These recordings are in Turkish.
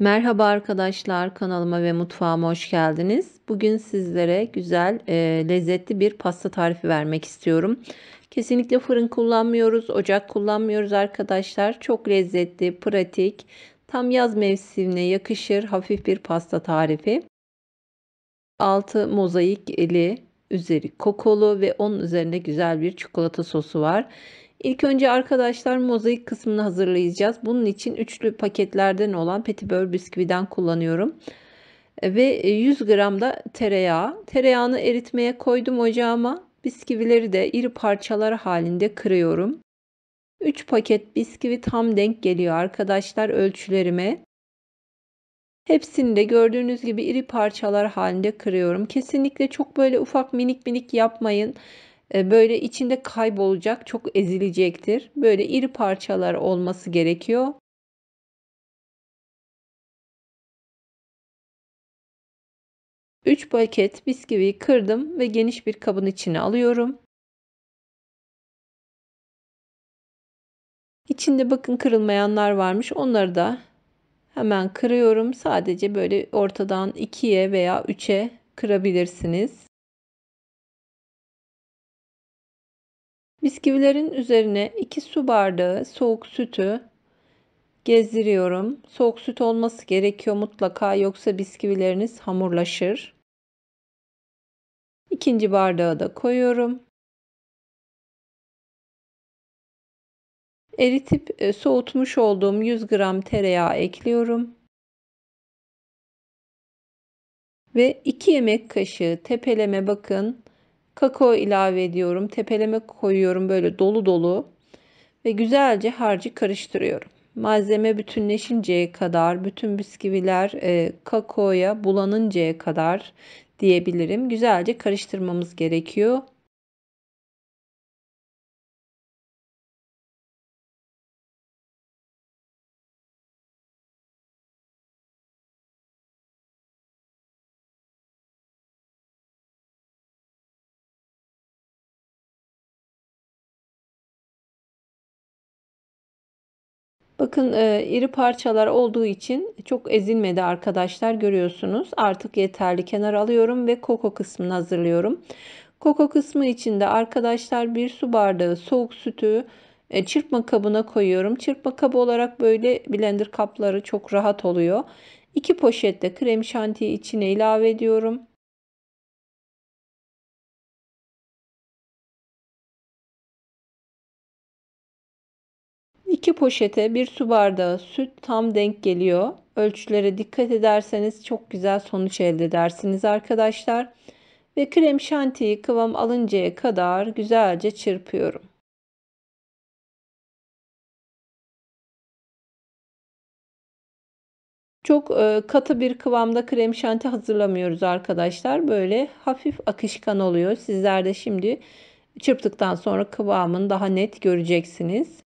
Merhaba arkadaşlar kanalıma ve mutfağıma hoş geldiniz. Bugün sizlere güzel e, lezzetli bir pasta tarifi vermek istiyorum. Kesinlikle fırın kullanmıyoruz, ocak kullanmıyoruz arkadaşlar. Çok lezzetli, pratik, tam yaz mevsimine yakışır hafif bir pasta tarifi. Altı mozaik eli, üzeri kokolu ve onun üzerinde güzel bir çikolata sosu var. İlk önce arkadaşlar mozaik kısmını hazırlayacağız. Bunun için üçlü paketlerden olan petibör bisküviden kullanıyorum. Ve 100 e, gram da tereyağı. Tereyağını eritmeye koydum ocağıma. Bisküvileri de iri parçalar halinde kırıyorum. 3 paket bisküvi tam denk geliyor arkadaşlar ölçülerime. Hepsini de gördüğünüz gibi iri parçalar halinde kırıyorum. Kesinlikle çok böyle ufak minik minik yapmayın. E, böyle içinde kaybolacak, çok ezilecektir. Böyle iri parçalar olması gerekiyor. Üç paket bisküviyi kırdım ve geniş bir kabın içine alıyorum. İçinde bakın kırılmayanlar varmış. Onları da hemen kırıyorum. Sadece böyle ortadan ikiye veya üçe kırabilirsiniz. Bisküvilerin üzerine 2 su bardağı soğuk sütü gezdiriyorum. Soğuk süt olması gerekiyor mutlaka yoksa bisküvileriniz hamurlaşır. İkinci bardağı da koyuyorum. Eritip e, soğutmuş olduğum 100 gram tereyağı ekliyorum. Ve 2 yemek kaşığı tepeleme bakın kakao ilave ediyorum. Tepeleme koyuyorum böyle dolu dolu ve güzelce harcı karıştırıyorum. Malzeme bütünleşinceye kadar, bütün bisküviler e, kakaoya bulanıncaya kadar diyebilirim. Güzelce karıştırmamız gerekiyor. Bakın e, iri parçalar olduğu için çok ezilmedi arkadaşlar görüyorsunuz. Artık yeterli kenar alıyorum ve koko kısmını hazırlıyorum. Koko kısmı için de arkadaşlar bir su bardağı soğuk sütü e, çırpma kabına koyuyorum. Çırpma kabı olarak böyle blender kapları çok rahat oluyor. 2 poşette krem şantiyi içine ilave ediyorum. 2 poşete 1 su bardağı süt tam denk geliyor. Ölçülere dikkat ederseniz çok güzel sonuç elde edersiniz arkadaşlar. Ve krem şantiyi kıvam alıncaya kadar güzelce çırpıyorum. Çok e, katı bir kıvamda krem şanti hazırlamıyoruz arkadaşlar. Böyle hafif akışkan oluyor. Sizler de şimdi çırptıktan sonra kıvamını daha net göreceksiniz.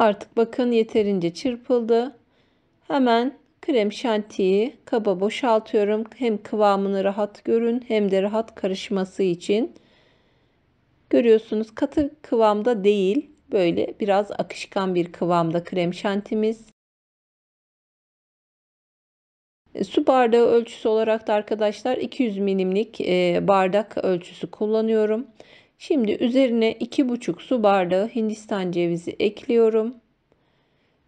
Artık bakın yeterince çırpıldı. Hemen krem şantiyi kaba boşaltıyorum. Hem kıvamını rahat görün hem de rahat karışması için. Görüyorsunuz katı kıvamda değil. Böyle biraz akışkan bir kıvamda krem şantimiz. E, su bardağı ölçüsü olarak da arkadaşlar 200 milimlik e, bardak ölçüsü kullanıyorum. Şimdi üzerine 2,5 su bardağı Hindistan cevizi ekliyorum.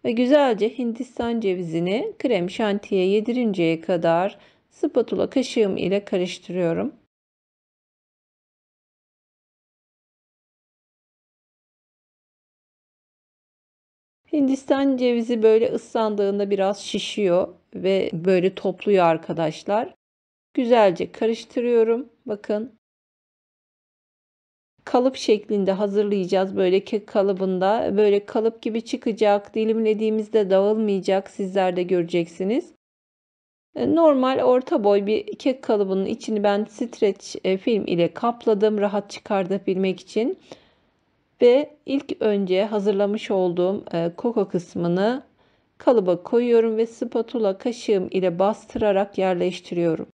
Ve güzelce Hindistan cevizini krem şantiye yedirinceye kadar spatula kaşığım ile karıştırıyorum. Hindistan cevizi böyle ıslandığında biraz şişiyor ve böyle topluyor arkadaşlar. Güzelce karıştırıyorum. Bakın kalıp şeklinde hazırlayacağız. Böyle kek kalıbında böyle kalıp gibi çıkacak. Dilimlediğimizde dağılmayacak. Sizler de göreceksiniz. E, normal orta boy bir kek kalıbının içini ben streç e, film ile kapladım rahat çıkartabilmek için. Ve ilk önce hazırlamış olduğum e, koko kısmını kalıba koyuyorum ve spatula kaşığım ile bastırarak yerleştiriyorum.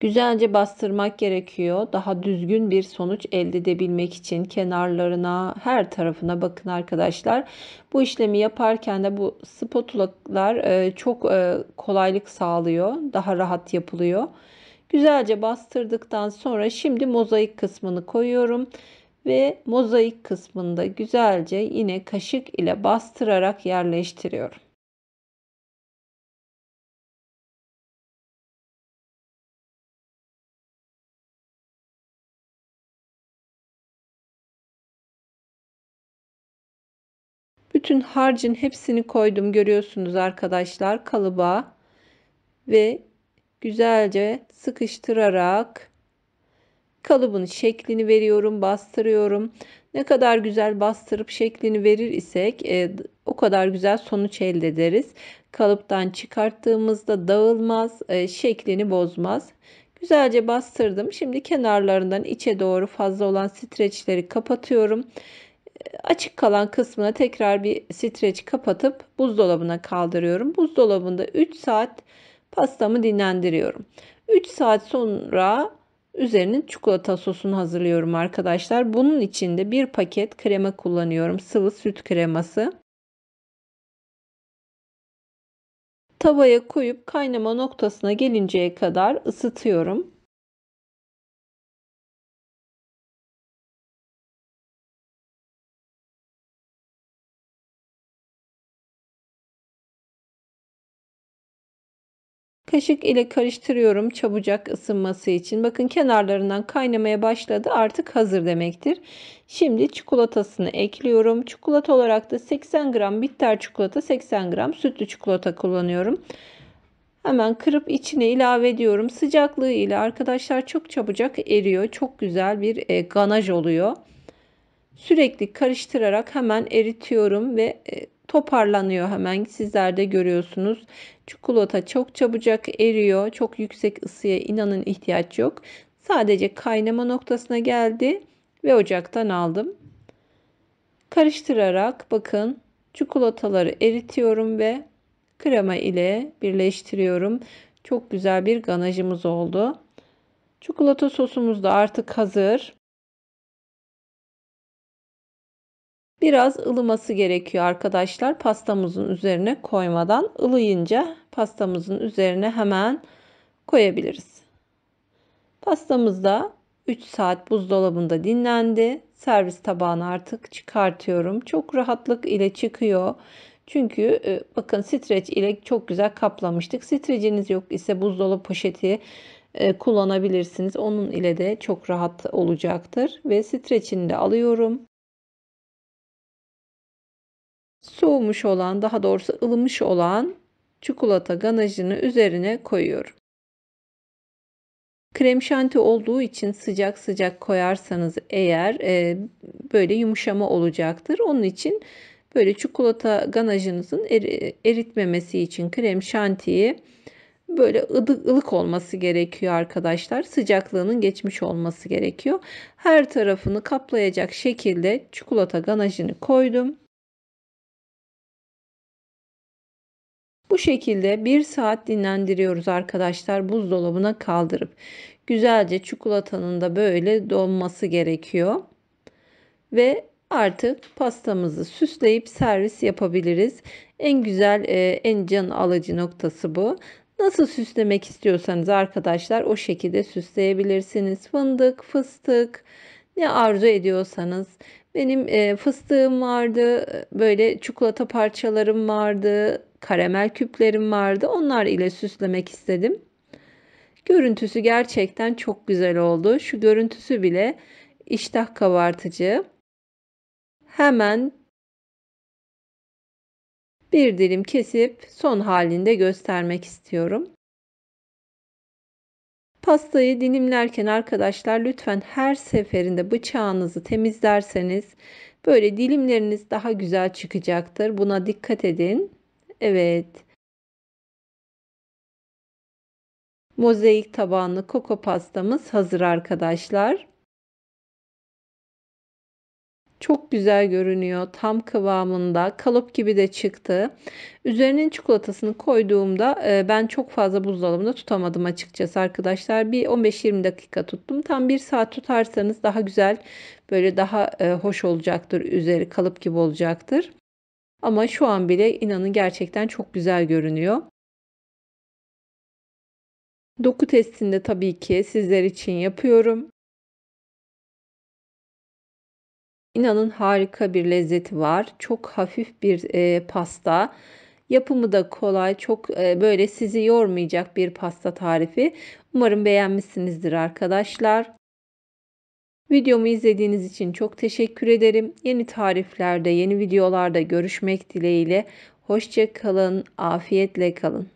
Güzelce bastırmak gerekiyor. Daha düzgün bir sonuç elde edebilmek için kenarlarına, her tarafına bakın arkadaşlar. Bu işlemi yaparken de bu spatulalar e, çok e, kolaylık sağlıyor. Daha rahat yapılıyor. Güzelce bastırdıktan sonra şimdi mozaik kısmını koyuyorum ve mozaik kısmında güzelce yine kaşık ile bastırarak yerleştiriyorum. Bütün harcın hepsini koydum görüyorsunuz arkadaşlar kalıba ve güzelce sıkıştırarak kalıbın şeklini veriyorum bastırıyorum ne kadar güzel bastırıp şeklini verir isek e, o kadar güzel sonuç elde ederiz kalıptan çıkarttığımızda dağılmaz e, şeklini bozmaz güzelce bastırdım şimdi kenarlarından içe doğru fazla olan streçleri kapatıyorum açık kalan kısmına tekrar bir streç kapatıp buzdolabına kaldırıyorum. Buzdolabında 3 saat pastamı dinlendiriyorum. 3 saat sonra üzerinin çikolata sosunu hazırlıyorum arkadaşlar. Bunun için de bir paket krema kullanıyorum. Sıvı süt kreması. Tavaya koyup kaynama noktasına gelinceye kadar ısıtıyorum. Kaşık ile karıştırıyorum çabucak ısınması için. Bakın kenarlarından kaynamaya başladı. Artık hazır demektir. Şimdi çikolatasını ekliyorum. Çikolata olarak da 80 gram bitter çikolata, 80 gram sütlü çikolata kullanıyorum. Hemen kırıp içine ilave ediyorum. Sıcaklığı ile arkadaşlar çok çabucak eriyor. Çok güzel bir e, ganaj oluyor. Sürekli karıştırarak hemen eritiyorum ve e, toparlanıyor hemen. Sizler de görüyorsunuz. Çikolata çok çabucak eriyor. Çok yüksek ısıya inanın ihtiyaç yok. Sadece kaynama noktasına geldi ve ocaktan aldım. Karıştırarak bakın çikolataları eritiyorum ve krema ile birleştiriyorum. Çok güzel bir ganajımız oldu. Çikolata sosumuz da artık hazır. Biraz ılıması gerekiyor arkadaşlar. Pastamızın üzerine koymadan ılıyınca pastamızın üzerine hemen koyabiliriz. Pastamız da 3 saat buzdolabında dinlendi. Servis tabağını artık çıkartıyorum. Çok rahatlık ile çıkıyor. Çünkü e, bakın streç ile çok güzel kaplamıştık. Streçiniz yok ise buzdolabı poşeti e, kullanabilirsiniz. Onun ile de çok rahat olacaktır. Ve streçini de alıyorum soğumuş olan daha doğrusu ılımış olan çikolata ganajını üzerine koyuyorum. Krem şanti olduğu için sıcak sıcak koyarsanız eğer e, böyle yumuşama olacaktır. Onun için böyle çikolata ganajınızın eri, eritmemesi için krem şantiyi böyle ılık, ılık olması gerekiyor arkadaşlar. Sıcaklığının geçmiş olması gerekiyor. Her tarafını kaplayacak şekilde çikolata ganajını koydum. Bu şekilde 1 saat dinlendiriyoruz arkadaşlar buzdolabına kaldırıp. Güzelce çikolatanın da böyle donması gerekiyor. Ve artık pastamızı süsleyip servis yapabiliriz. En güzel, e, en can alıcı noktası bu. Nasıl süslemek istiyorsanız arkadaşlar o şekilde süsleyebilirsiniz. Fındık, fıstık ne arzu ediyorsanız. Benim e, fıstığım vardı, e, böyle çikolata parçalarım vardı, karamel küplerim vardı. Onlar ile süslemek istedim. Görüntüsü gerçekten çok güzel oldu. Şu görüntüsü bile iştah kabartıcı. Hemen bir dilim kesip son halinde göstermek istiyorum. Pastayı dilimlerken arkadaşlar lütfen her seferinde bıçağınızı temizlerseniz böyle dilimleriniz daha güzel çıkacaktır. Buna dikkat edin. Evet. Mozaik tabanlı koko pastamız hazır arkadaşlar. Çok güzel görünüyor. Tam kıvamında. Kalıp gibi de çıktı. Üzerinin çikolatasını koyduğumda e, ben çok fazla buzdolabında tutamadım açıkçası arkadaşlar. Bir 15-20 dakika tuttum. Tam bir saat tutarsanız daha güzel böyle daha e, hoş olacaktır. Üzeri kalıp gibi olacaktır. Ama şu an bile inanın gerçekten çok güzel görünüyor. Doku testinde tabii ki sizler için yapıyorum. İnanın harika bir lezzeti var. Çok hafif bir e, pasta. Yapımı da kolay, çok e, böyle sizi yormayacak bir pasta tarifi. Umarım beğenmişsinizdir arkadaşlar. Videomu izlediğiniz için çok teşekkür ederim. Yeni tariflerde, yeni videolarda görüşmek dileğiyle. Hoşçakalın, afiyetle kalın.